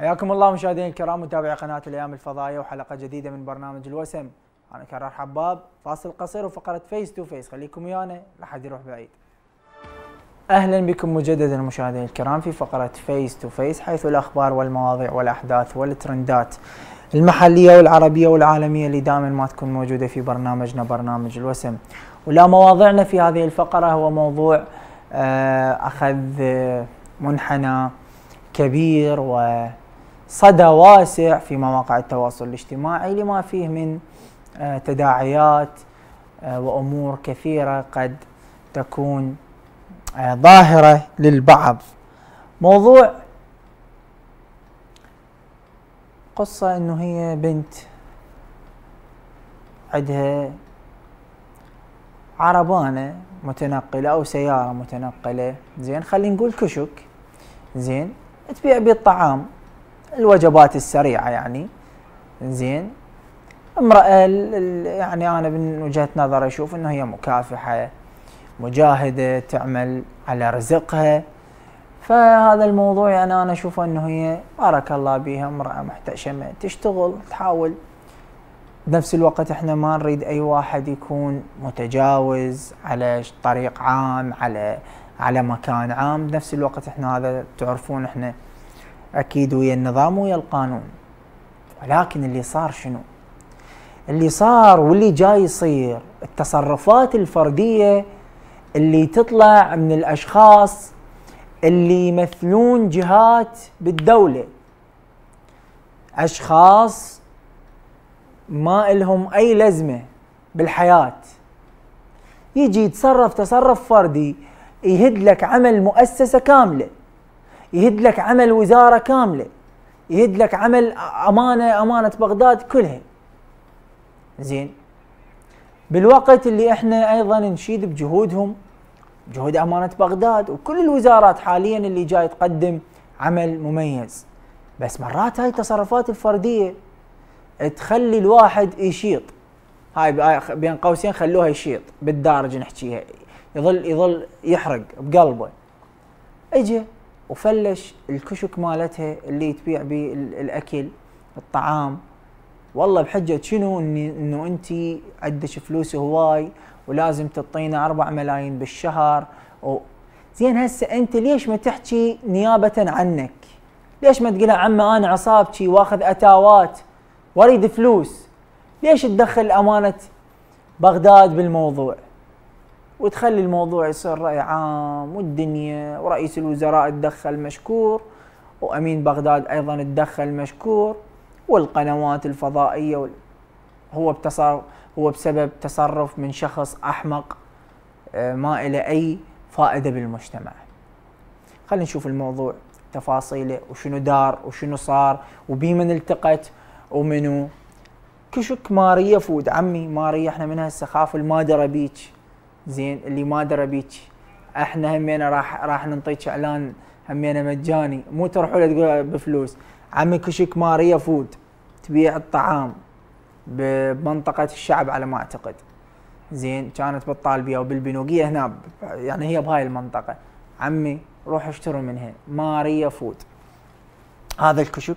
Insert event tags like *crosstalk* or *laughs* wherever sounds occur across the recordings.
حياكم الله مشاهدينا الكرام متابعي قناه الايام الفضائيه وحلقه جديده من برنامج الوسم انا كرار حباب فاصل قصير وفقره فيس تو فيس خليكم ويانا لا حد يروح بعيد اهلا بكم مجددا مشاهدينا الكرام في فقره فيس تو فيس حيث الاخبار والمواضيع والاحداث والترندات المحليه والعربيه والعالميه اللي دائما ما تكون موجوده في برنامجنا برنامج الوسم ولا مواضيعنا في هذه الفقره هو موضوع آه، اخذ آه، منحنى كبير و صدى واسع في مواقع التواصل الاجتماعي لما فيه من آه، تداعيات آه، وامور كثيره قد تكون آه، ظاهره للبعض موضوع قصه انه هي بنت عندها عربانه متنقله او سياره متنقله زين خلينا نقول كشك زين تبيع بالطعام الوجبات السريعه يعني زين امراه يعني انا من وجهه نظري اشوف انه هي مكافحه مجاهده تعمل على رزقها فهذا الموضوع يعني انا اشوف انه هي بارك الله بها امراه محتشمه تشتغل تحاول بنفس الوقت احنا ما نريد اي واحد يكون متجاوز على طريق عام على على مكان عام بنفس الوقت احنا هذا تعرفون احنا اكيد ويا النظام ويا القانون ولكن اللي صار شنو اللي صار واللي جاي يصير التصرفات الفرديه اللي تطلع من الاشخاص اللي يمثلون جهات بالدوله اشخاص ما لهم اي لزمه بالحياه يجي يتصرف تصرف فردي يهد لك عمل مؤسسه كامله يهد لك عمل وزاره كامله يهد لك عمل امانه امانه بغداد كلها زين بالوقت اللي احنا ايضا نشيد بجهودهم جهود امانه بغداد وكل الوزارات حاليا اللي جاي تقدم عمل مميز بس مرات هاي التصرفات الفرديه تخلي الواحد يشيط هاي آه، بين قوسين خلوها يشيط بالدارج نحكيها يظل يظل يحرق بقلبه اجي وفلش الكشك مالتها اللي تبيع بيه الاكل الطعام والله بحجه شنو انه انت عندك فلوس هواي ولازم تعطينا 4 ملايين بالشهر و... زين هسه انت ليش ما تحكي نيابه عنك؟ ليش ما تقول عم انا عصابتي واخذ اتاوات واريد فلوس؟ ليش تدخل امانه بغداد بالموضوع؟ وتخلي الموضوع يصير رأي عام والدنيا ورئيس الوزراء تدخل مشكور وأمين بغداد أيضا تدخل مشكور والقنوات الفضائية وال... هو بتصرف هو بسبب تصرف من شخص أحمق آه، ما إلى أي فائدة بالمجتمع خلينا نشوف الموضوع تفاصيله وشنو دار وشنو صار وبمن التقت ومنو كشك ماريا فود عمي ماريا احنا منها السخاف المادرة بيك زين اللي ما درى بيك احنا همينا راح راح ننطيك اعلان همينا مجاني مو تروحوا له تقول بفلوس عمي كشك ماريا فود تبيع الطعام بمنطقه الشعب على ما اعتقد زين كانت بالطالبيه وبالبنوقية هنا يعني هي بهاي المنطقه عمي روح اشتروا منها ماريا فود هذا الكشك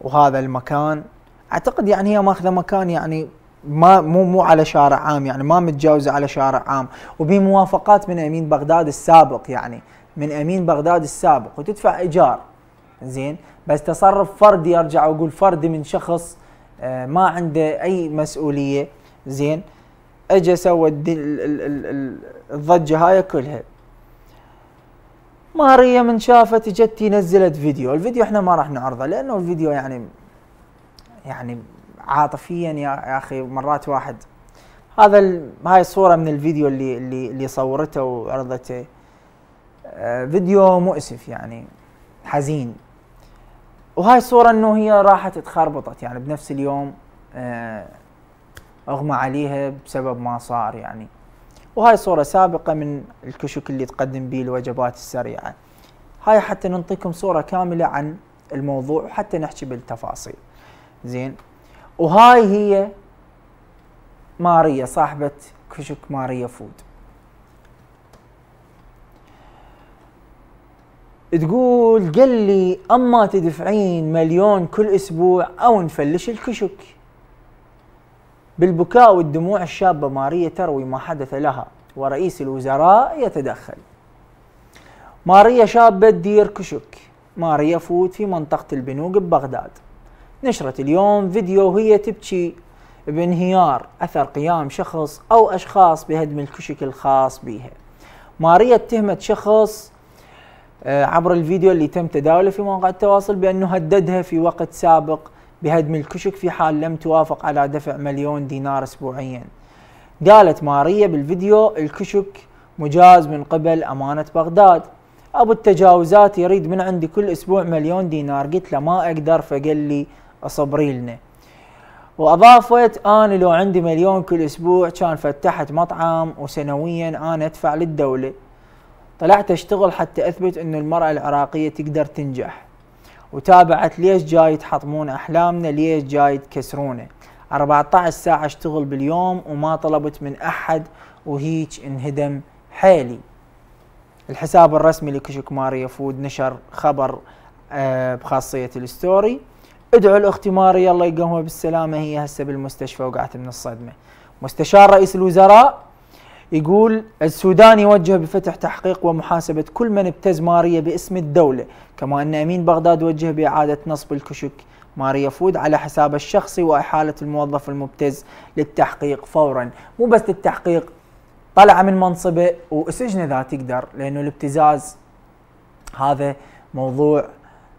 وهذا المكان اعتقد يعني هي ماخذه مكان يعني ما مو مو على شارع عام يعني ما متجاوزه على شارع عام وبموافقات من امين بغداد السابق يعني من امين بغداد السابق وتدفع ايجار زين بس تصرف فردي ارجع واقول فردي من شخص آه، ما عنده اي مسؤوليه زين اجى سوى الضجه هاي كلها ماريا من شافت جتي نزلت فيديو الفيديو احنا ما راح نعرضه لانه الفيديو يعني يعني عاطفيا يا اخي مرات واحد هذا هاي الصوره من الفيديو اللي اللي اللي صورته وعرضته آه، فيديو مؤسف يعني حزين وهاي الصورة انه هي راحت اتخربطت يعني بنفس اليوم آه، اغمى عليها بسبب ما صار يعني وهاي صورة سابقة من الكشك اللي تقدم به الوجبات السريعة هاي حتى ننطيكم صورة كاملة عن الموضوع وحتى نحكي بالتفاصيل زين وهاي هي ماريا صاحبة كشك ماريا فود تقول قال لي اما تدفعين مليون كل اسبوع او نفلش الكشك بالبكاء والدموع الشابة ماريا تروي ما حدث لها ورئيس الوزراء يتدخل ماريا شابة تدير كشك ماريا فود في منطقة البنوك ببغداد نشرت اليوم فيديو وهي تبكي بانهيار اثر قيام شخص او اشخاص بهدم الكشك الخاص بها. ماريا اتهمت شخص آه، عبر الفيديو اللي تم تداوله في مواقع التواصل بانه هددها في وقت سابق بهدم الكشك في حال لم توافق على دفع مليون دينار اسبوعيا. قالت ماريا بالفيديو الكشك مجاز من قبل امانه بغداد ابو التجاوزات يريد من عندي كل اسبوع مليون دينار قلت له ما اقدر فقال لي صبري لنا واضافت انا لو عندي مليون كل اسبوع كان فتحت مطعم وسنويا انا ادفع للدوله طلعت اشتغل حتى اثبت انه المراه العراقيه تقدر تنجح وتابعت ليش جاي تحطمون احلامنا ليش جاي تكسرونه 14 ساعه اشتغل باليوم وما طلبت من احد وهيج انهدم حيلي الحساب الرسمي لكشك ماري يفود نشر خبر آه، بخاصيه الستوري ادعوا الاخت ماري الله يقومها بالسلامه هي هسه بالمستشفى وقعت من الصدمه. مستشار رئيس الوزراء يقول السودان يوجه بفتح تحقيق ومحاسبة كل من ابتز ماريا باسم الدولة كما أن أمين بغداد وجه بإعادة نصب الكشك ماريا فود على حسابه الشخصي وإحالة الموظف المبتز للتحقيق فورا مو بس للتحقيق طلع من منصبه وسجنه اذا تقدر لأنه الابتزاز هذا موضوع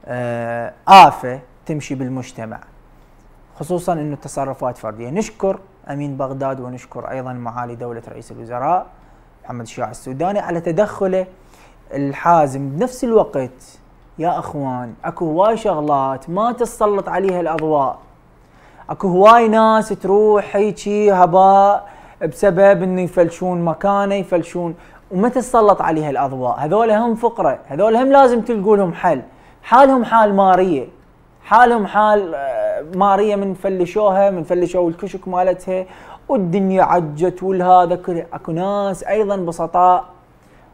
آه، آفة تمشي بالمجتمع خصوصا انه التصرفات فرديه نشكر امين بغداد ونشكر ايضا معالي دوله رئيس الوزراء محمد الشيع السوداني على تدخله الحازم بنفس الوقت يا اخوان اكو هواي شغلات ما تسلط عليها الاضواء اكو هواي ناس تروح هيجي هباء بسبب انه يفلشون مكانه يفلشون وما تسلط عليها الاضواء هذول هم فقره هذول هم لازم تلقوا لهم حل حالهم حال ماريه حالهم حال آه، ماريا من فلشوها من فلشوا الكشك مالتها والدنيا عجت والهذا كله اكو ناس ايضا بسطاء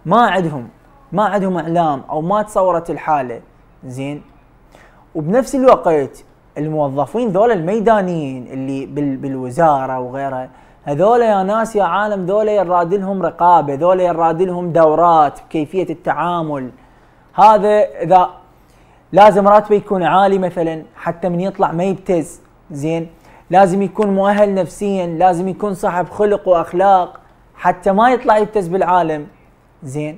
ما عندهم ما عندهم اعلام او ما تصورت الحاله زين وبنفس الوقت الموظفين ذولا الميدانيين اللي بالوزاره وغيرها هذول يا ناس يا عالم ذولا يراد لهم رقابه ذولا يراد لهم دورات بكيفيه التعامل هذا اذا لازم راتبه يكون عالي مثلا حتى من يطلع ما يبتز زين لازم يكون مؤهل نفسيا لازم يكون صاحب خلق واخلاق حتى ما يطلع يبتز بالعالم زين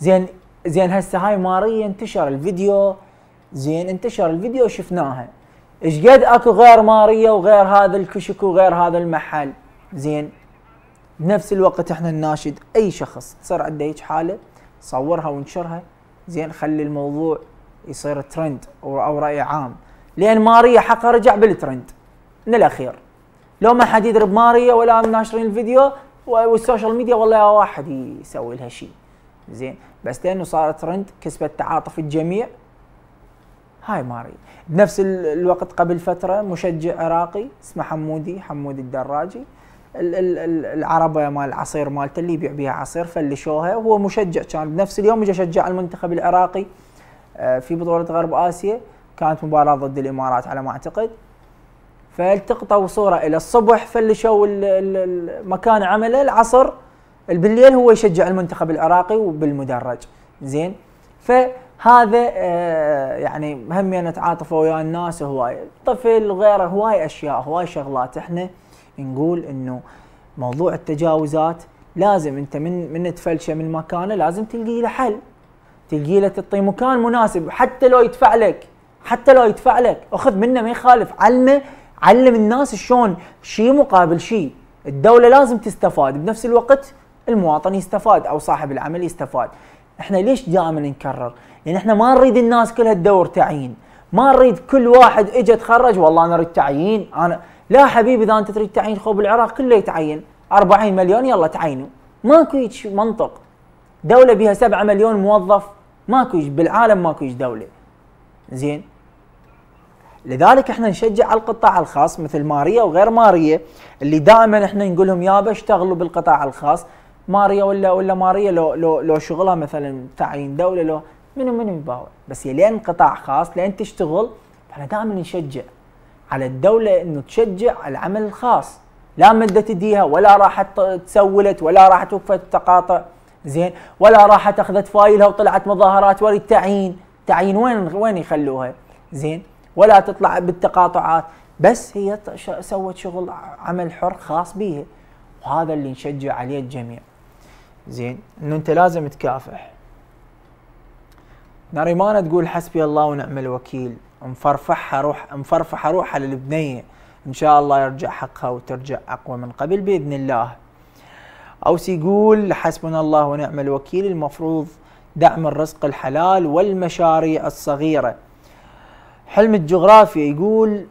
زين زين هسه هاي ماريا انتشر الفيديو زين انتشر الفيديو شفناها ايش قد اكو غير ماريا وغير هذا الكشك وغير هذا المحل زين بنفس الوقت احنا نناشد اي شخص تصير عنده هيك حاله صورها وانشرها زين خلي الموضوع يصير ترند او راي عام لان ماريا حقها رجع بالترند من الاخير لو ما حد يدري بماريا ولا ناشرين الفيديو والسوشيال ميديا والله يا واحد يسوي لها شيء زين بس لانه صارت ترند كسبت تعاطف الجميع هاي ماري بنفس الوقت قبل فتره مشجع عراقي اسمه حمودي حمودي الدراجي العربه مال العصير مالته اللي يبيع بها عصير فلشوها وهو مشجع كان بنفس اليوم اجى شجع المنتخب العراقي آه، في بطولة غرب آسيا كانت مباراة ضد الإمارات على ما أعتقد فالتقطوا صورة إلى الصبح فلشوا مكان عمله العصر بالليل هو يشجع المنتخب العراقي وبالمدرج زين فهذا آه، يعني هم نتعاطفوا يعني ويا الناس هواي طفل وغيره هواي أشياء هواي شغلات احنا نقول انه موضوع التجاوزات لازم انت من من تفلشه من مكانه لازم تلقي له حل تلقي له تعطيه مكان مناسب حتى لو يدفع لك حتى لو يدفع لك اخذ منه ما يخالف علمه علم الناس شلون شيء مقابل شيء الدولة لازم تستفاد بنفس الوقت المواطن يستفاد او صاحب العمل يستفاد احنا ليش دائما نكرر لان احنا ما نريد الناس كلها تدور تعيين ما نريد كل واحد اجى تخرج والله انا اريد تعيين انا لا حبيبي اذا انت تريد تعيين خوب العراق كله يتعين 40 مليون يلا تعينوا ماكو هيك منطق دولة بها 7 مليون موظف ماكو بالعالم ماكو دوله زين لذلك احنا نشجع على القطاع الخاص مثل ماريا وغير ماريا اللي دائما احنا نقول لهم يابا اشتغلوا بالقطاع الخاص ماريا ولا ولا ماريا لو لو لو شغلها مثلا تعيين دوله لو منو منو يباوع بس لين قطاع خاص لين تشتغل فاحنا دائما نشجع على الدوله انه تشجع العمل الخاص لا مدت تديها ولا راح تسولت ولا راح توقف التقاطع زين ولا راحت اخذت فايلها وطلعت مظاهرات ولا التعيين تعيين وين وين يخلوها زين ولا تطلع بالتقاطعات بس هي سوت شغل عمل حر خاص بيها وهذا اللي نشجع عليه الجميع زين انه انت لازم تكافح ناريمانة تقول حسبي الله ونعم الوكيل مفرفحه روح مفرفحة روحها للبنيه ان شاء الله يرجع حقها وترجع اقوى من قبل باذن الله أو سيقول حسبنا الله ونعم الوكيل المفروض دعم الرزق الحلال والمشاريع الصغيرة حلم الجغرافيا يقول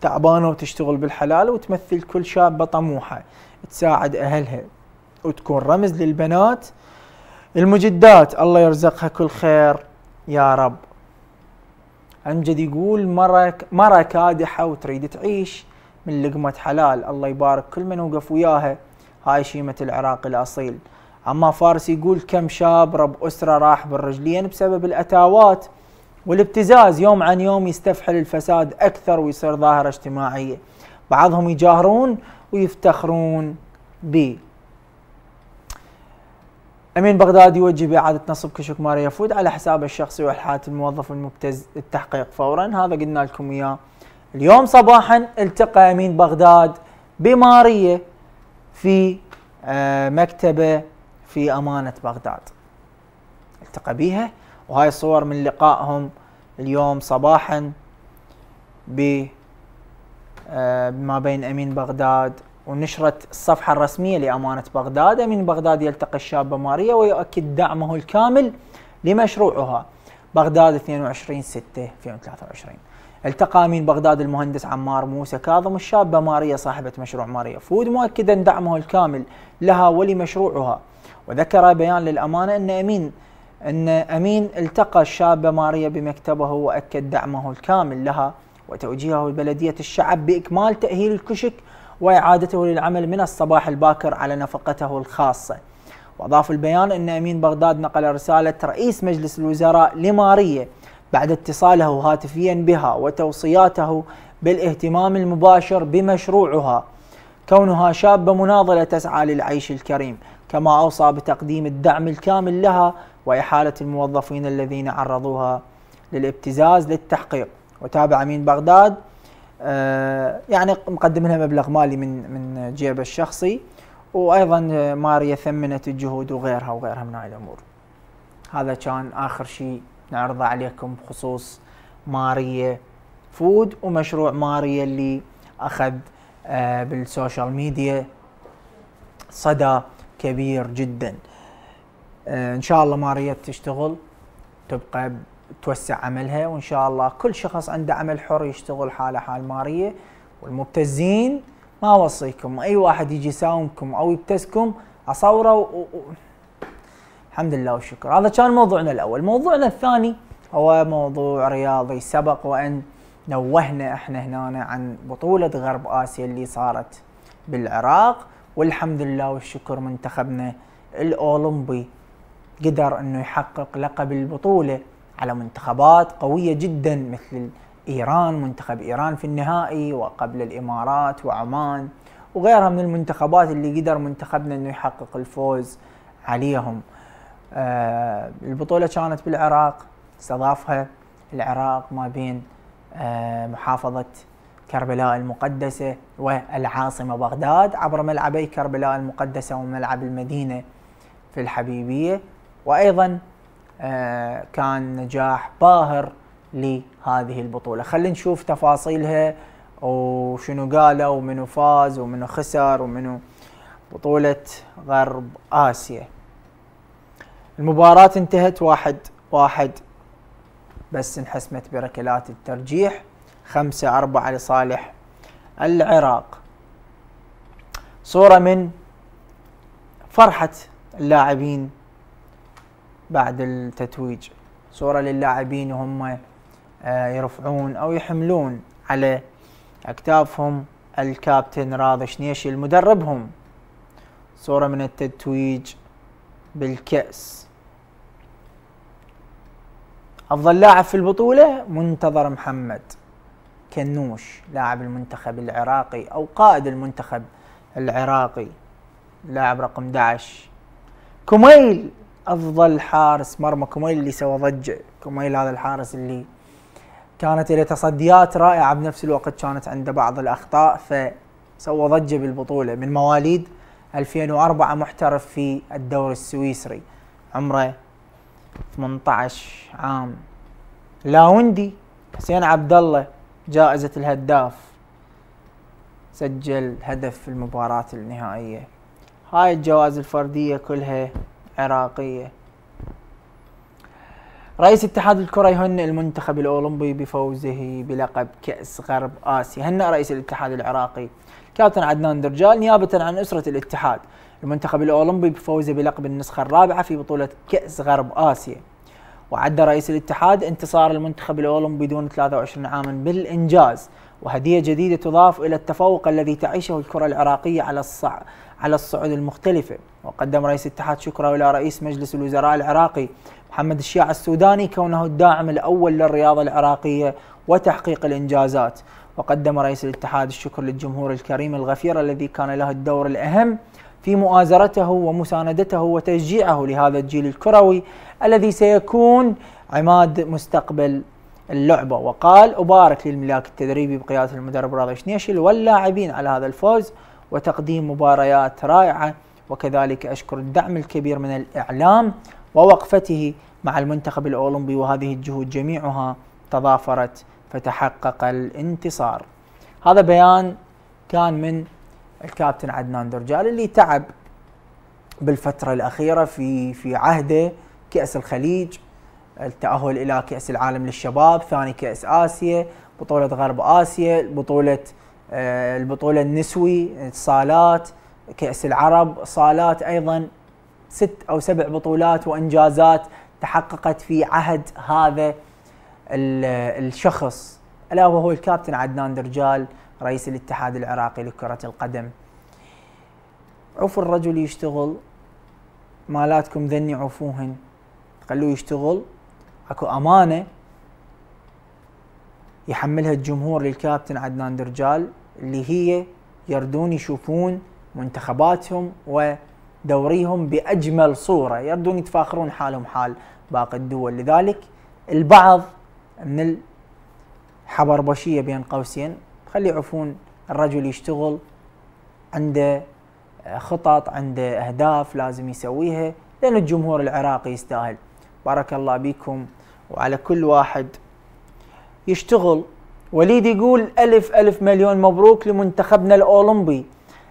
تعبانة وتشتغل بالحلال وتمثل كل شابة طموحة تساعد أهلها وتكون رمز للبنات المجدات الله يرزقها كل خير يا رب أمجد يقول مرة مرة كادحة وتريد تعيش من لقمة حلال الله يبارك كل من وقف وياها هاي شيمة العراقي الأصيل أما فارس يقول كم شاب رب أسرة راح بالرجلين بسبب الأتاوات والابتزاز يوم عن يوم يستفحل الفساد أكثر ويصير ظاهرة اجتماعية بعضهم يجاهرون ويفتخرون به أمين بغداد يوجه بإعادة نصب كشك ماريا فود على حسابه الشخصي والحات الموظف المبتز التحقيق فورا هذا قلنا لكم إياه اليوم صباحا التقى أمين بغداد بماريا في آه، مكتبه في امانه بغداد التقى بيها وهاي صور من لقائهم اليوم صباحا ب آه، ما بين امين بغداد ونشرت الصفحه الرسميه لامانه بغداد امين بغداد يلتقي الشابه ماريا ويؤكد دعمه الكامل لمشروعها بغداد 22 6 2023 التقى أمين بغداد المهندس عمار موسى كاظم الشابة ماريا صاحبة مشروع ماريا فود مؤكدا دعمه الكامل لها ولمشروعها وذكر بيان للأمانة أن أمين أن أمين التقى الشابة ماريا بمكتبه وأكد دعمه الكامل لها وتوجيهه لبلدية الشعب بإكمال تأهيل الكشك وإعادته للعمل من الصباح الباكر على نفقته الخاصة وأضاف البيان أن أمين بغداد نقل رسالة رئيس مجلس الوزراء لماريا بعد اتصاله هاتفيا بها وتوصياته بالاهتمام المباشر بمشروعها كونها شابة مناضلة تسعى للعيش الكريم كما أوصى بتقديم الدعم الكامل لها وإحالة الموظفين الذين عرضوها للابتزاز للتحقيق وتابع أمين بغداد آه، يعني مقدم لها مبلغ مالي من من جيبه الشخصي وايضا ماريا ثمنت الجهود وغيرها وغيرها من هاي الامور هذا كان اخر شيء نعرض عليكم بخصوص ماريا فود ومشروع ماريا اللي اخذ آه، بالسوشيال ميديا صدى كبير جدا آه، ان شاء الله ماريا تشتغل تبقى توسع عملها وان شاء الله كل شخص عنده عمل حر يشتغل حاله حال ماريا والمبتزين ما اوصيكم اي واحد يجي يساومكم او يبتزكم اصوره و... الحمد لله والشكر هذا كان موضوعنا الاول موضوعنا الثاني هو موضوع رياضي سبق وان نوهنا احنا هنا عن بطولة غرب اسيا اللي صارت بالعراق والحمد لله والشكر منتخبنا الاولمبي قدر انه يحقق لقب البطولة على منتخبات قوية جدا مثل ايران منتخب ايران في النهائي وقبل الامارات وعمان وغيرها من المنتخبات اللي قدر منتخبنا انه يحقق الفوز عليهم آه البطوله كانت بالعراق استضافها العراق ما بين آه محافظه كربلاء المقدسه والعاصمه بغداد عبر ملعبي كربلاء المقدسه وملعب المدينه في الحبيبيه وايضا آه كان نجاح باهر لهذه البطوله خلينا نشوف تفاصيلها وشنو قالوا ومنو فاز ومنو خسر ومنو بطوله غرب اسيا المباراة انتهت واحد واحد بس انحسمت بركلات الترجيح خمسة أربعة لصالح العراق صورة من فرحة اللاعبين بعد التتويج صورة للاعبين وهم آه، يرفعون أو يحملون على أكتافهم الكابتن راضي شنيشي المدربهم صورة من التتويج بالكأس افضل لاعب في البطوله منتظر محمد كنوش لاعب المنتخب العراقي او قائد المنتخب العراقي لاعب رقم 11 كميل افضل حارس مرمى كميل اللي سوى ضجه كميل هذا الحارس اللي كانت له تصديات رائعه بنفس الوقت كانت عنده بعض الاخطاء فسوى ضجه بالبطوله من مواليد 2004 محترف في الدوري السويسري عمره 18 عام لاوندي حسين عبد الله جائزة الهداف سجل هدف في المباراة النهائية هاي الجوائز الفردية كلها عراقية رئيس اتحاد الكرة يهنئ المنتخب الأولمبي بفوزه بلقب كأس غرب آسيا هنأ رئيس الاتحاد العراقي كابتن عدنان درجال نيابة عن أسرة الاتحاد المنتخب الأولمبي بفوزه بلقب النسخة الرابعة في بطولة كأس غرب آسيا وعد رئيس الاتحاد انتصار المنتخب الأولمبي دون 23 عاما بالإنجاز وهدية جديدة تضاف إلى التفوق الذي تعيشه الكرة العراقية على الصع... على الصعود المختلفة وقدم رئيس الاتحاد شكره إلى رئيس مجلس الوزراء العراقي محمد الشيع السوداني كونه الداعم الأول للرياضة العراقية وتحقيق الإنجازات وقدم رئيس الاتحاد الشكر للجمهور الكريم الغفير الذي كان له الدور الأهم في مؤازرته ومساندته وتشجيعه لهذا الجيل الكروي الذي سيكون عماد مستقبل اللعبة وقال أبارك للملاك التدريبي بقيادة المدرب راضي شنيشل واللاعبين على هذا الفوز وتقديم مباريات رائعة وكذلك أشكر الدعم الكبير من الإعلام ووقفته مع المنتخب الأولمبي وهذه الجهود جميعها تضافرت فتحقق الانتصار هذا بيان كان من الكابتن عدنان درجال اللي تعب بالفترة الأخيرة في في عهده كأس الخليج التأهل إلى كأس العالم للشباب ثاني كأس آسيا بطولة غرب آسيا بطولة آه، البطولة النسوي صالات كأس العرب صالات أيضا ست أو سبع بطولات وإنجازات تحققت في عهد هذا الشخص ألا وهو الكابتن عدنان درجال رئيس الاتحاد العراقي لكرة القدم عفوا الرجل يشتغل مالاتكم ذني عفوهن خلوه يشتغل اكو امانه يحملها الجمهور للكابتن عدنان درجال اللي هي يردون يشوفون منتخباتهم ودوريهم باجمل صوره يردون يتفاخرون حالهم حال باقي الدول لذلك البعض من الحبربشيه بين قوسين خلي عفون الرجل يشتغل عنده خطط عنده أهداف لازم يسويها لأن الجمهور العراقي يستاهل بارك الله بكم وعلى كل واحد يشتغل وليد يقول ألف ألف مليون مبروك لمنتخبنا الأولمبي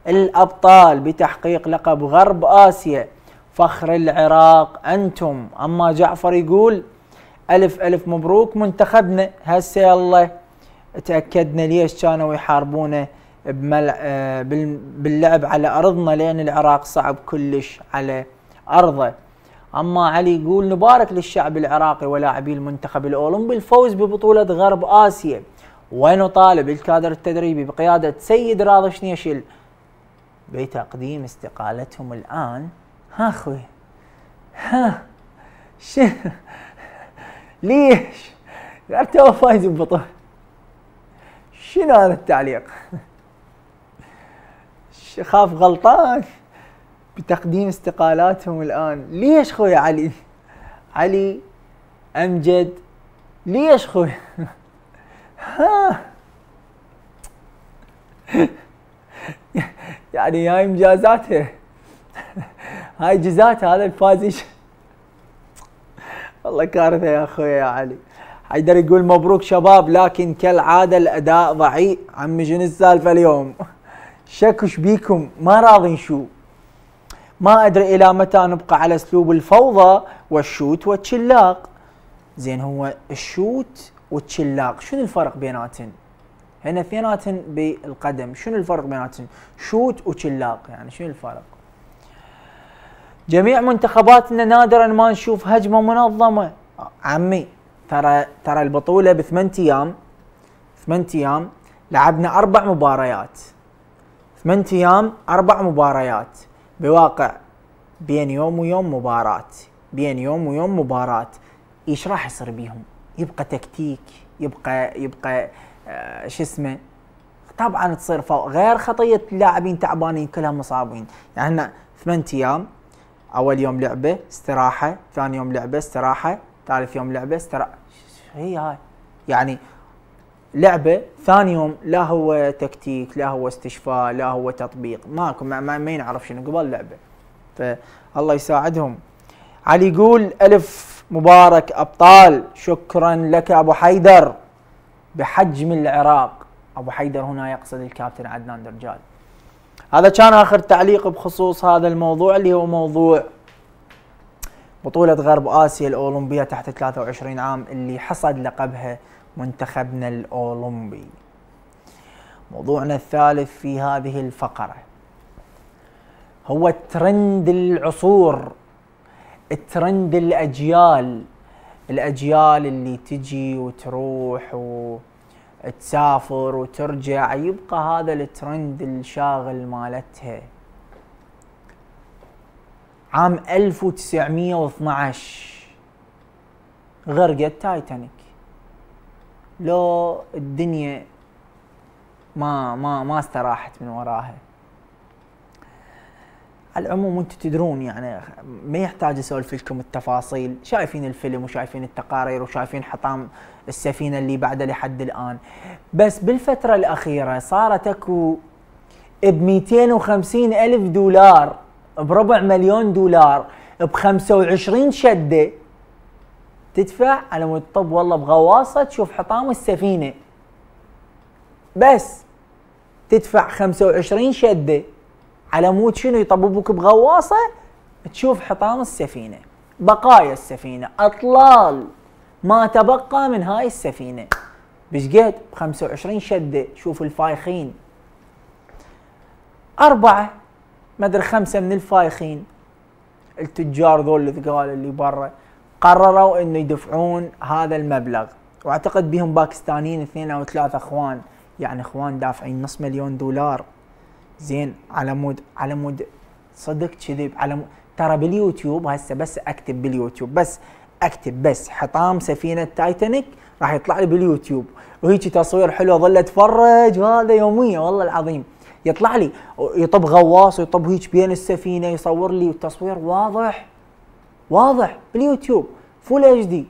الأبطال بتحقيق لقب غرب آسيا فخر العراق أنتم أما جعفر يقول ألف ألف مبروك منتخبنا هسه الله تاكدنا ليش كانوا يحاربونه بملع... آه، باللعب على ارضنا لان العراق صعب كلش على ارضه اما علي يقول نبارك للشعب العراقي ولاعبي المنتخب الاولمبي الفوز ببطوله غرب اسيا ونطالب الكادر التدريبي بقياده سيد راضي شنيشل بتقديم استقالتهم الان ها اخوي ها شنو ليش؟ تو فايز ببطوله شنو هذا التعليق؟ *laughs* خاف غلطان بتقديم استقالاتهم الان ليش خوي علي علي امجد ليش خوي *laughs* ها *laughs* يعني هاي مجازاته هاي جزاته هذا الفازش والله كارثه يا اخوي يا علي حيدر يقول مبروك شباب لكن كالعاده الاداء ضعيف عمي شنو السالفه اليوم؟ شكوش بيكم ما راضي نشوف ما ادري الى متى نبقى على اسلوب الفوضى والشوت والتشلاق زين هو الشوت والتشلاق شنو الفرق بيناتن هنا اثنيناتن بالقدم شنو الفرق بيناتن شوت وتشلاق يعني شنو الفرق؟ جميع منتخباتنا نادرا ما نشوف هجمه منظمه عمي ترى ترى البطوله بثمان ايام ثمان ايام لعبنا اربع مباريات ثمان ايام اربع مباريات بواقع بين يوم ويوم مباراه بين يوم ويوم مباراه ايش راح يصير بيهم؟ يبقى تكتيك يبقى يبقى آه، شو اسمه طبعا تصير فوق غير خطيه اللاعبين تعبانين كلهم مصابين يعني احنا ثمان ايام اول يوم لعبه استراحه ثاني يوم لعبه استراحه ثالث يوم لعبه ترى هي إيه هاي يعني لعبه ثاني يوم لا هو تكتيك لا هو استشفاء لا هو تطبيق ماكو ما, ما, ما ينعرف شنو قبل لعبه فالله يساعدهم علي يقول الف مبارك ابطال شكرا لك ابو حيدر بحجم العراق ابو حيدر هنا يقصد الكابتن عدنان درجال هذا كان اخر تعليق بخصوص هذا الموضوع اللي هو موضوع بطولة غرب آسيا الأولمبية تحت 23 عام اللي حصد لقبها منتخبنا الأولمبي موضوعنا الثالث في هذه الفقرة هو ترند العصور ترند الأجيال الأجيال اللي تجي وتروح وتسافر وترجع يبقى هذا الترند الشاغل مالتها عام 1912 غرقت تايتانيك لو الدنيا ما ما ما استراحت من وراها على العموم انتم تدرون يعني ما يحتاج اسولف لكم التفاصيل شايفين الفيلم وشايفين التقارير وشايفين حطام السفينه اللي بعدها لحد الان بس بالفتره الاخيره صارت اكو ب 250 الف دولار بربع مليون دولار ب 25 شده تدفع على مود طب والله بغواصه تشوف حطام السفينه بس تدفع 25 شده على مود شنو يطببوك بغواصه تشوف حطام السفينه بقايا السفينه اطلال ما تبقى من هاي السفينه بشقد ب 25 شده شوف الفايخين أربعة ما ادري خمسه من الفايخين التجار ذول الثقال اللي برا قرروا انه يدفعون هذا المبلغ واعتقد بهم باكستانيين اثنين او ثلاثه اخوان يعني اخوان دافعين نص مليون دولار زين على مود على مود صدق كذب على مود ترى باليوتيوب هسه بس اكتب باليوتيوب بس اكتب بس حطام سفينه تايتانيك راح يطلع لي باليوتيوب وهيك تصوير حلو ظل اتفرج وهذا يوميا والله العظيم يطلع لي يطب غواص ويطب هيك بين السفينه يصور لي التصوير واضح واضح باليوتيوب فول اتش دي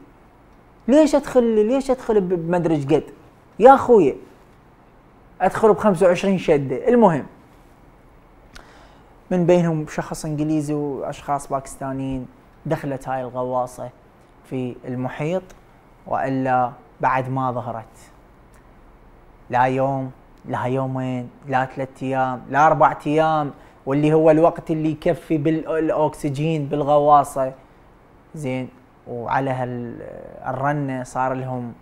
ليش ادخل ليش ادخل بمدرج قد يا اخوي ادخل ب 25 شده المهم من بينهم شخص انجليزي واشخاص باكستانيين دخلت هاي الغواصه في المحيط والا بعد ما ظهرت لا يوم لا يومين لا ثلاث ايام لا اربع ايام واللي هو الوقت اللي يكفي بالاكسجين بالغواصه زين وعلى هالرنه صار لهم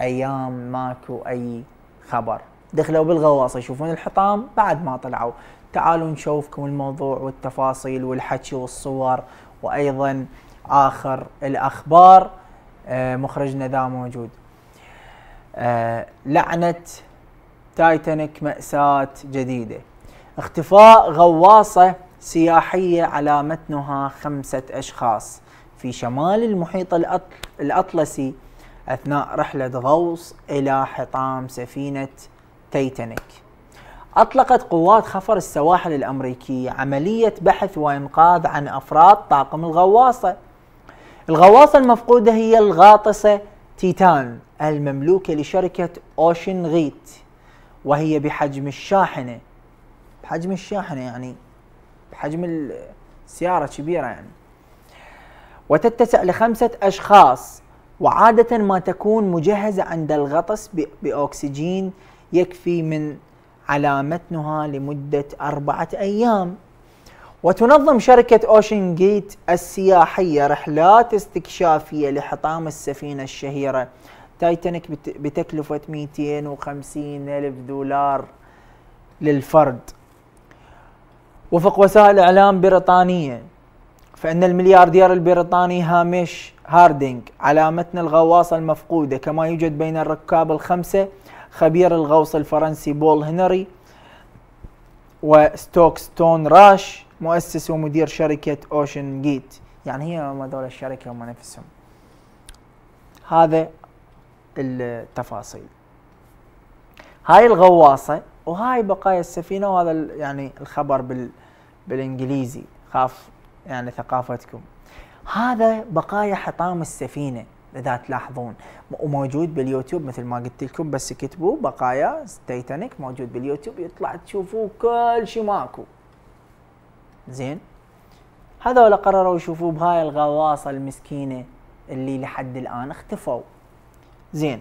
ايام ماكو اي خبر دخلوا بالغواصه يشوفون الحطام بعد ما طلعوا تعالوا نشوفكم الموضوع والتفاصيل والحكي والصور وايضا اخر الاخبار آه، مخرجنا ذا موجود آه، لعنه تايتانيك مأساة جديدة اختفاء غواصة سياحية على متنها خمسة أشخاص في شمال المحيط الأطلسي أثناء رحلة غوص إلى حطام سفينة تايتانيك أطلقت قوات خفر السواحل الأمريكية عملية بحث وإنقاذ عن أفراد طاقم الغواصة الغواصة المفقودة هي الغاطسة تيتان المملوكة لشركة أوشن غيت وهي بحجم الشاحنه بحجم الشاحنه يعني بحجم السياره كبيره يعني وتتسع لخمسه اشخاص وعاده ما تكون مجهزه عند الغطس باكسجين يكفي من على متنها لمده اربعه ايام وتنظم شركة أوشن جيت السياحية رحلات استكشافية لحطام السفينة الشهيرة تايتانيك بتكلفة 250 ألف دولار للفرد وفق وسائل إعلام بريطانية فإن الملياردير البريطاني هامش هاردينج على متن الغواصة المفقودة كما يوجد بين الركاب الخمسة خبير الغوص الفرنسي بول هنري وستوك ستون راش مؤسس ومدير شركة أوشن جيت يعني هي هم هذول الشركة هم نفسهم هذا التفاصيل هاي الغواصة وهاي بقايا السفينة وهذا يعني الخبر بال بالانجليزي خاف يعني ثقافتكم هذا بقايا حطام السفينة اذا تلاحظون وموجود باليوتيوب مثل ما قلت لكم بس كتبوا بقايا تايتانيك موجود باليوتيوب يطلع تشوفوه كل شيء ماكو زين هذول قرروا يشوفوه بهاي الغواصة المسكينة اللي لحد الآن اختفوا زين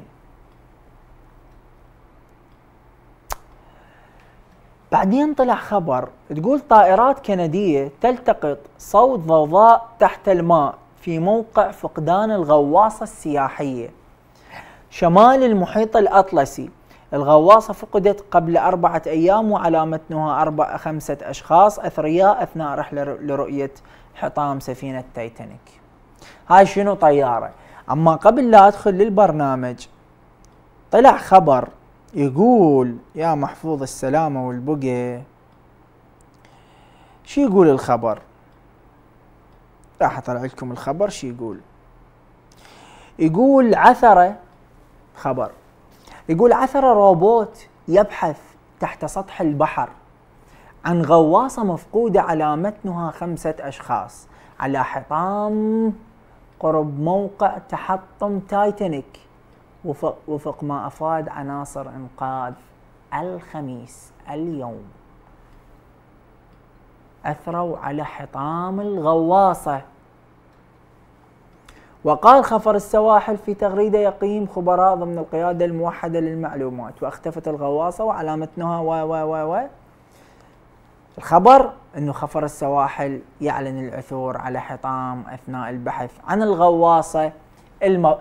بعدين طلع خبر تقول طائرات كندية تلتقط صوت ضوضاء تحت الماء في موقع فقدان الغواصة السياحية شمال المحيط الأطلسي الغواصة فقدت قبل أربعة أيام وعلى متنها أربع خمسة أشخاص أثرياء أثناء رحلة لرؤية حطام سفينة تايتانيك هاي شنو طيارة اما قبل لا ادخل للبرنامج طلع خبر يقول يا محفوظ السلامة والبقى شو يقول الخبر راح اطلع لكم الخبر شو يقول يقول عثرة خبر يقول عثرة روبوت يبحث تحت سطح البحر عن غواصة مفقودة على متنها خمسة أشخاص على حطام قرب موقع تحطم تايتانيك وفق, وفق ما أفاد عناصر إنقاذ الخميس اليوم أثروا على حطام الغواصة وقال خفر السواحل في تغريدة يقيم خبراء ضمن القيادة الموحدة للمعلومات واختفت الغواصة وعلامتها و و و و الخبر انه خفر السواحل يعلن العثور على حطام اثناء البحث عن الغواصه الم...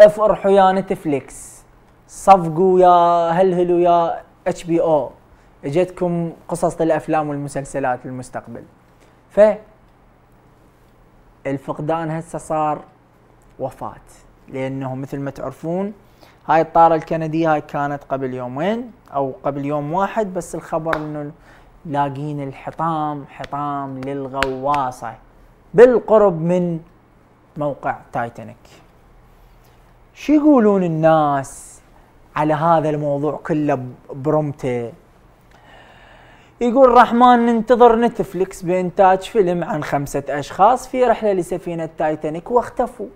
افرحوا يا نتفليكس صفقوا يا هلهلوا يا اتش بي او اجتكم قصص الافلام والمسلسلات المستقبل ف الفقدان هسه صار وفاه لانه مثل ما تعرفون هاي الطاره الكنديه هاي كانت قبل يومين او قبل يوم واحد بس الخبر انه لاقين الحطام حطام للغواصة بالقرب من موقع تايتانيك شو يقولون الناس على هذا الموضوع كله برمته يقول رحمن ننتظر نتفلكس بإنتاج فيلم عن خمسة أشخاص في رحلة لسفينة تايتانيك واختفوا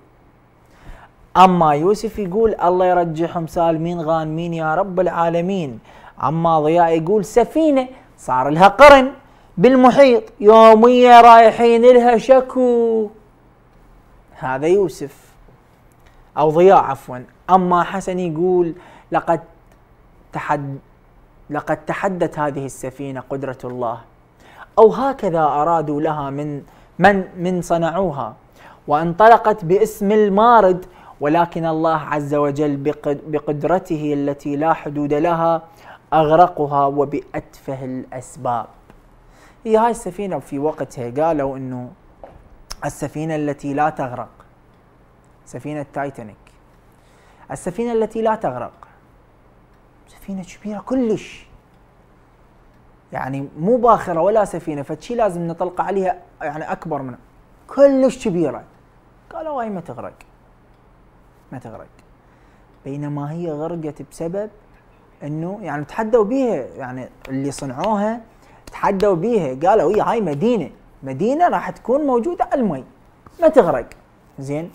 أما يوسف يقول الله يرجعهم سالمين غانمين يا رب العالمين أما ضياء يقول سفينة صار لها قرن بالمحيط يومية رايحين لها شكو هذا يوسف أو ضياء عفوا أما حسن يقول لقد تحد لقد تحدت هذه السفينة قدرة الله أو هكذا أرادوا لها من من من صنعوها وانطلقت باسم المارد ولكن الله عز وجل بقدرته التي لا حدود لها أغرقها وبأتفه الأسباب هي هاي السفينة في وقتها قالوا أنه السفينة التي لا تغرق سفينة تايتانيك السفينة التي لا تغرق سفينة كبيرة كلش يعني مو باخرة ولا سفينة فشي لازم نطلق عليها يعني أكبر منها كلش كبيرة قالوا هاي ما تغرق ما تغرق بينما هي غرقت بسبب انه يعني تحدوا بيها يعني اللي صنعوها تحدوا بيها قالوا هي إيه، هاي مدينه مدينه راح تكون موجوده على المي ما تغرق زين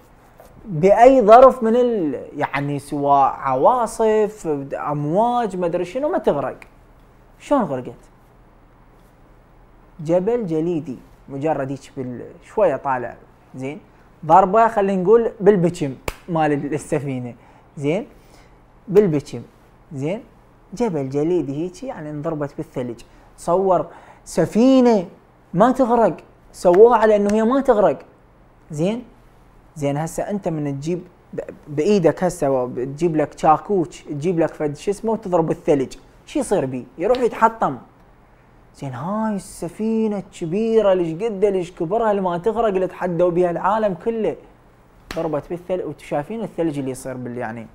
باي ظرف من ال يعني سواء عواصف امواج ما ادري شنو ما تغرق شلون غرقت؟ جبل جليدي مجرد هيك شويه طالع زين ضربه خلينا نقول بالبكم مال السفينه زين بالبكم زين جبل جليد هيك يعني انضربت بالثلج تصور سفينه ما تغرق سووها على انه هي ما تغرق زين زين هسه انت من تجيب بايدك هسه تجيب لك شاكوش تجيب لك فد شو اسمه وتضرب الثلج شو يصير بيه؟ يروح يتحطم زين هاي السفينه الكبيره ليش قد ليش كبرها اللي ما تغرق اللي تحدوا بها العالم كله ضربت بالثلج شايفين الثلج اللي يصير بال يعني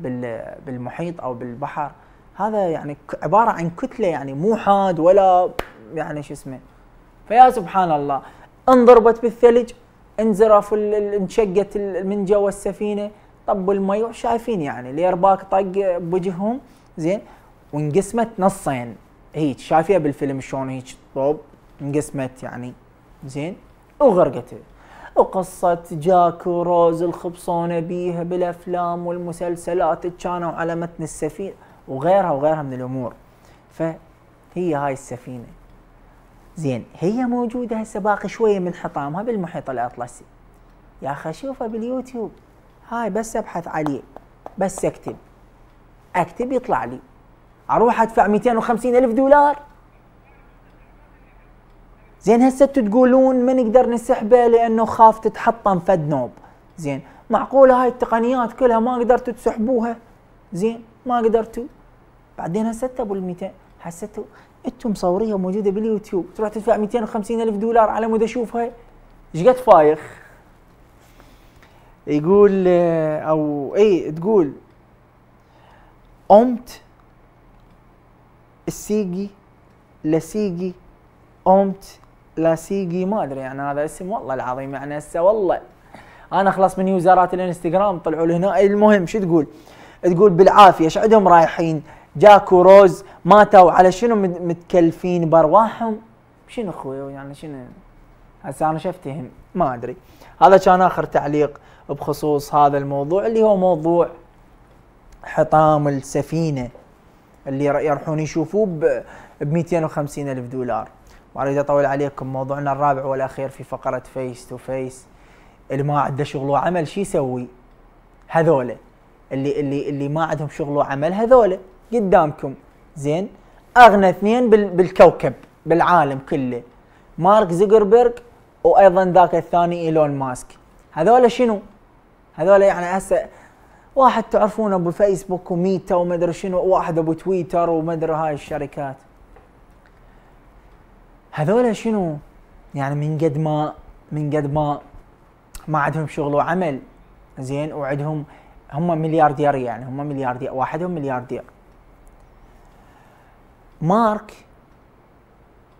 بال بالمحيط او بالبحر هذا يعني عباره عن كتله يعني مو حاد ولا يعني شو اسمه فيا سبحان الله انضربت بالثلج انزرف انشقت من جوا السفينه طب المي وشايفين يعني الارباك طق بوجههم زين وانقسمت نصين هيك شايفيها بالفيلم شلون هيك طوب انقسمت يعني زين وغرقت وقصة جاك وروز الخبصونة بيها بالأفلام والمسلسلات كانوا على متن السفينة وغيرها وغيرها من الامور فهي هاي السفينه زين هي موجوده هسه باقي شويه من حطامها بالمحيط الاطلسي يا اخي اشوفها باليوتيوب هاي بس ابحث عليه بس اكتب اكتب يطلع لي اروح ادفع 250 الف دولار زين هسه تقولون ما نقدر نسحبه لانه خاف تتحطم فد نوب زين معقوله هاي التقنيات كلها ما قدرتوا تسحبوها زين ما قدرتوا بعدين هسه ابو ال 200 هسه انتم مصوريها موجوده باليوتيوب تروح تدفع 250 الف دولار على مود اشوفها ايش قد فايخ يقول او اي تقول قمت السيجي لسيجي قمت لاسيجي ما ادري يعني هذا اسم والله العظيم يعني هسه والله انا خلاص من يوزرات الانستغرام طلعوا لهنا المهم شو تقول؟ تقول بالعافيه ايش عندهم رايحين جاكو روز ماتوا على شنو متكلفين بارواحهم شنو اخوي يعني شنو هسه انا شفتهم ما ادري هذا كان اخر تعليق بخصوص هذا الموضوع اللي هو موضوع حطام السفينه اللي يروحون يشوفوه ب 250 الف دولار ما اريد اطول عليكم موضوعنا الرابع والاخير في فقره فيس تو فيس اللي ما عنده شغل وعمل شو يسوي هذوله اللي اللي اللي ما عندهم شغل وعمل هذول قدامكم زين اغنى اثنين بالكوكب بالعالم كله مارك زوكربيرج وايضا ذاك الثاني ايلون ماسك هذول شنو؟ هذول يعني هسه واحد تعرفونه فيسبوك وميتا وما ادري شنو واحد ابو تويتر وما ادري هاي الشركات هذول شنو؟ يعني من قد ما من قد ما ما عندهم شغل وعمل زين وعندهم هم ملياردير يعني هم ملياردير واحدهم ملياردير مارك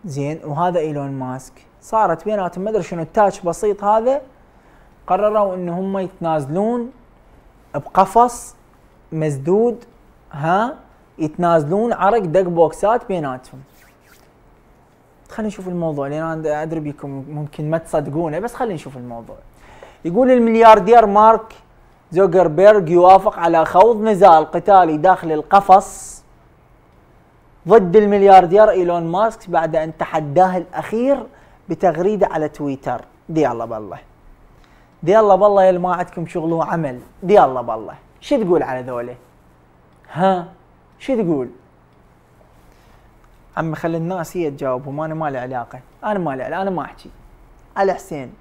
زين وهذا ايلون ماسك صارت بيناتهم ما ادري شنو التاتش بسيط هذا قرروا ان هم يتنازلون بقفص مسدود ها يتنازلون عرق دق بوكسات بيناتهم خلينا نشوف الموضوع لان انا ادري بكم ممكن ما تصدقونه بس خلينا نشوف الموضوع يقول الملياردير مارك زوكربيرغ يوافق على خوض نزال قتالي داخل القفص ضد الملياردير ايلون ماسك بعد ان تحداه الاخير بتغريده على تويتر دي الله بالله دي الله بالله اللي ما عندكم شغل وعمل دي الله بالله شو تقول على ذوله ها شو تقول عم خلي الناس هي تجاوبهم انا ما لي علاقه انا ما لي انا ما احكي الحسين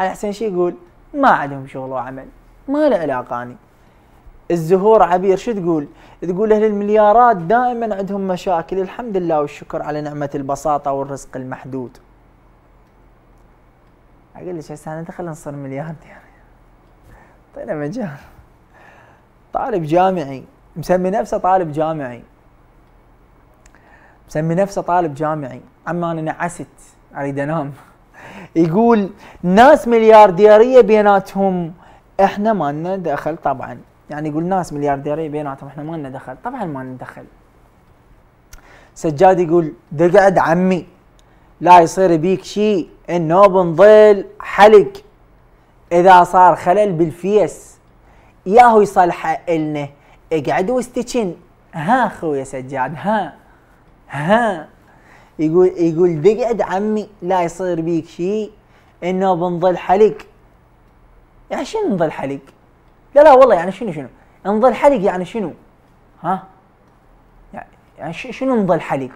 الحسين شو يقول ما عندهم شغل وعمل ما له علاقه اني الزهور عبير شو تقول؟ تقول اهل المليارات دائما عندهم مشاكل الحمد لله والشكر على نعمه البساطه والرزق المحدود. اقول لك هسه انا دخل نصير ملياردير. يعني. اعطينا مجال. طالب جامعي مسمي نفسه طالب جامعي. مسمي نفسه طالب جامعي، اما انا نعست اريد انام. يقول ناس مليارديريه بيناتهم احنا ما لنا دخل طبعا يعني يقول ناس مليارديريه بيناتهم احنا ما لنا دخل طبعا ما لنا دخل سجاد يقول دقعد عمي لا يصير بيك شيء انه بنظل حلق اذا صار خلل بالفيس ياهو يصلحه النا اقعد واستكن ها خويا سجاد ها ها يقول يقول دقعد عمي لا يصير بيك شيء انه بنظل حلق يعني شنو نظل حلق؟ لا لا والله يعني شنو شنو؟ نظل حلق يعني شنو؟ ها؟ يعني, يعني شنو نظل حلق؟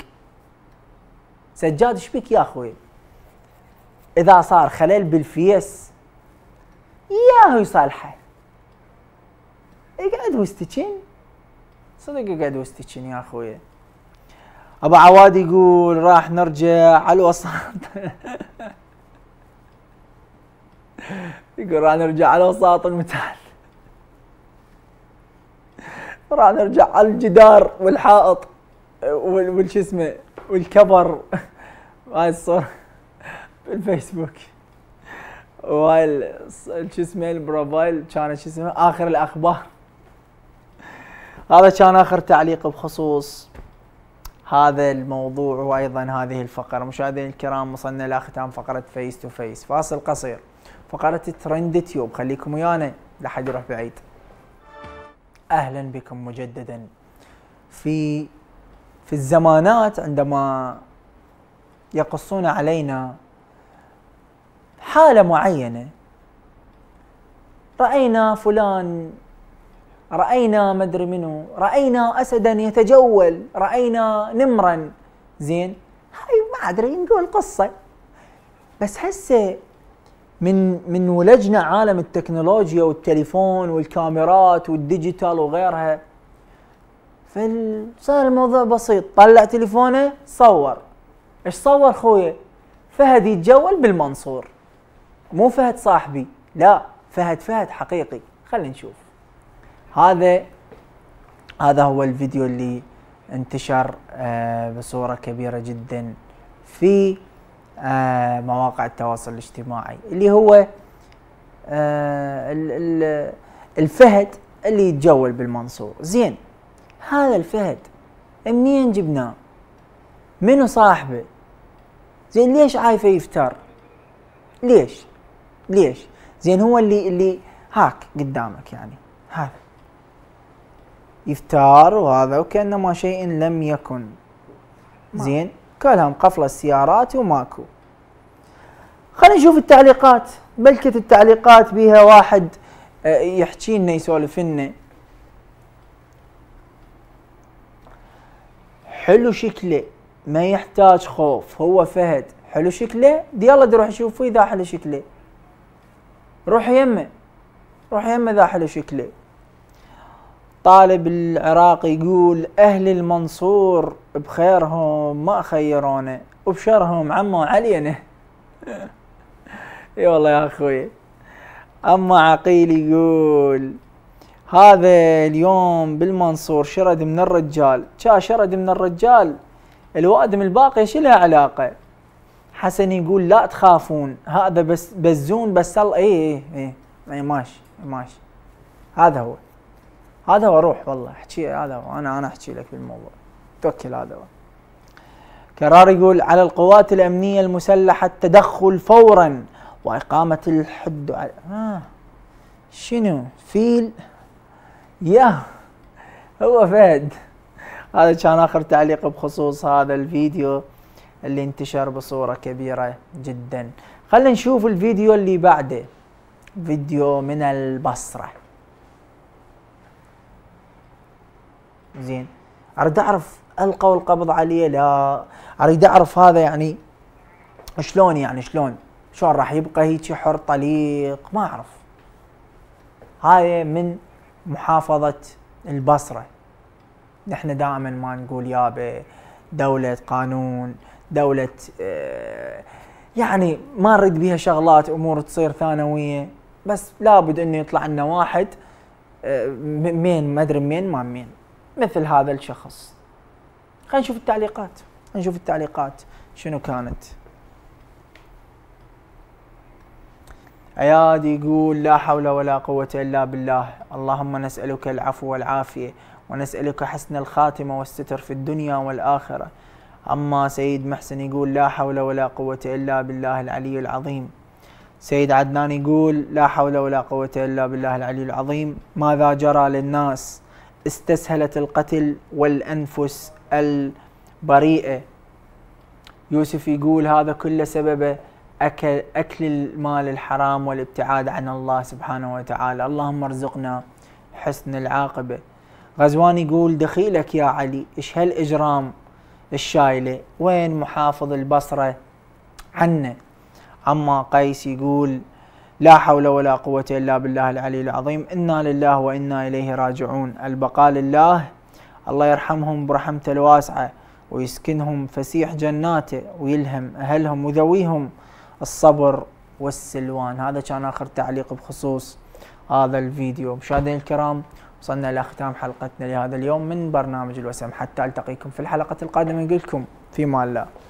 سجاد ايش بك يا اخوي؟ اذا صار خلل بالفيس ياهو يصالحه اقعد واستكين صدق اقعد واستكين يا اخوي ابو عواد يقول راح نرجع على الوسط *laughs* يقول راح نرجع على وساط المتعال راح نرجع على الجدار والحائط والش اسمه والكبر هاي الصورة بالفيسبوك وهاي شو اسمه البروفايل كان شو اسمه اخر الاخبار هذا كان اخر تعليق بخصوص هذا الموضوع وايضا هذه الفقره مشاهدينا الكرام وصلنا الى ختام فقره فيس تو فيس فاصل قصير فقرة ترند تيوب خليكم ويانا لا حد يروح بعيد اهلا بكم مجددا في في الزمانات عندما يقصون علينا حالة معينة رأينا فلان رأينا مدري منو رأينا أسدا يتجول رأينا نمرا زين هاي ما أدري نقول قصة بس هسه من من ولجنا عالم التكنولوجيا والتليفون والكاميرات والديجيتال وغيرها فصار الموضوع بسيط طلع تليفونه صور ايش صور خويه فهد يتجول بالمنصور مو فهد صاحبي لا فهد فهد حقيقي خلينا نشوف هذا هذا هو الفيديو اللي انتشر آه، بصوره كبيره جدا في آه، مواقع التواصل الاجتماعي اللي هو آه، الفهد اللي يتجول بالمنصور زين هذا الفهد منين جبناه منو صاحبه زين ليش عايفه يفتر ليش ليش زين هو اللي اللي هاك قدامك يعني هذا يفتار وهذا وكأنما شيء لم يكن زين كلها مقفله السيارات وماكو خلينا نشوف التعليقات ملكة التعليقات بيها واحد آه، يحكي لنا يسولف لنا حلو شكله ما يحتاج خوف هو فهد حلو شكله دي دي روح شوفوا اذا حلو شكله روح يمه روح يمه ذا حلو شكله طالب العراقي يقول اهل المنصور بخيرهم ما خيرونا وبشرهم عموا علينا *laughs* اي والله يا اخوي اما عقيل يقول هذا اليوم بالمنصور شرد من الرجال شا شرد من الرجال الوادم الباقي الباقي شلها علاقة حسن يقول لا تخافون هذا بس بزون بس الله اي اي اي, اي ماشي ماشي هذا هو هذا هو روح والله احكي هذا هو انا انا احكي لك الموضوع توكل هذا كرار يقول على القوات الأمنية المسلحة التدخل فورا وإقامة الحد على آه. شنو فيل يا هو فهد هذا كان آخر تعليق بخصوص هذا الفيديو اللي انتشر بصورة كبيرة جدا خلينا نشوف الفيديو اللي بعده فيديو من البصرة زين أريد أعرف القوا القبض عليه لا اريد اعرف هذا يعني شلون يعني شلون شلون راح يبقى هيك حر طليق ما اعرف هاي من محافظة البصرة نحن دائما ما نقول يابا دولة قانون دولة آه، يعني ما نريد بها شغلات امور تصير ثانوية بس لابد انه يطلع لنا واحد آه، مين ما ادري مين ما مين مثل هذا الشخص خلينا نشوف التعليقات نشوف التعليقات شنو كانت اياد يقول لا حول ولا قوة إلا بالله اللهم نسألك العفو والعافية ونسألك حسن الخاتمة والستر في الدنيا والآخرة أما سيد محسن يقول لا حول ولا قوة إلا بالله العلي العظيم سيد عدنان يقول لا حول ولا قوة إلا بالله العلي العظيم ماذا جرى للناس استسهلت القتل والأنفس البريئة يوسف يقول هذا كله سببه أكل, أكل المال الحرام والابتعاد عن الله سبحانه وتعالى اللهم ارزقنا حسن العاقبة غزوان يقول دخيلك يا علي ايش هالإجرام الشايلة وين محافظ البصرة عنا عما قيس يقول لا حول ولا قوة إلا بالله العلي العظيم إنا لله وإنا إليه راجعون البقاء لله الله يرحمهم برحمته الواسعة ويسكنهم فسيح جناته ويلهم أهلهم وذويهم الصبر والسلوان هذا كان آخر تعليق بخصوص هذا الفيديو مشاهدينا الكرام وصلنا إلى ختام حلقتنا لهذا اليوم من برنامج الوسم حتى ألتقيكم في الحلقة القادمة نقول لكم في مال الله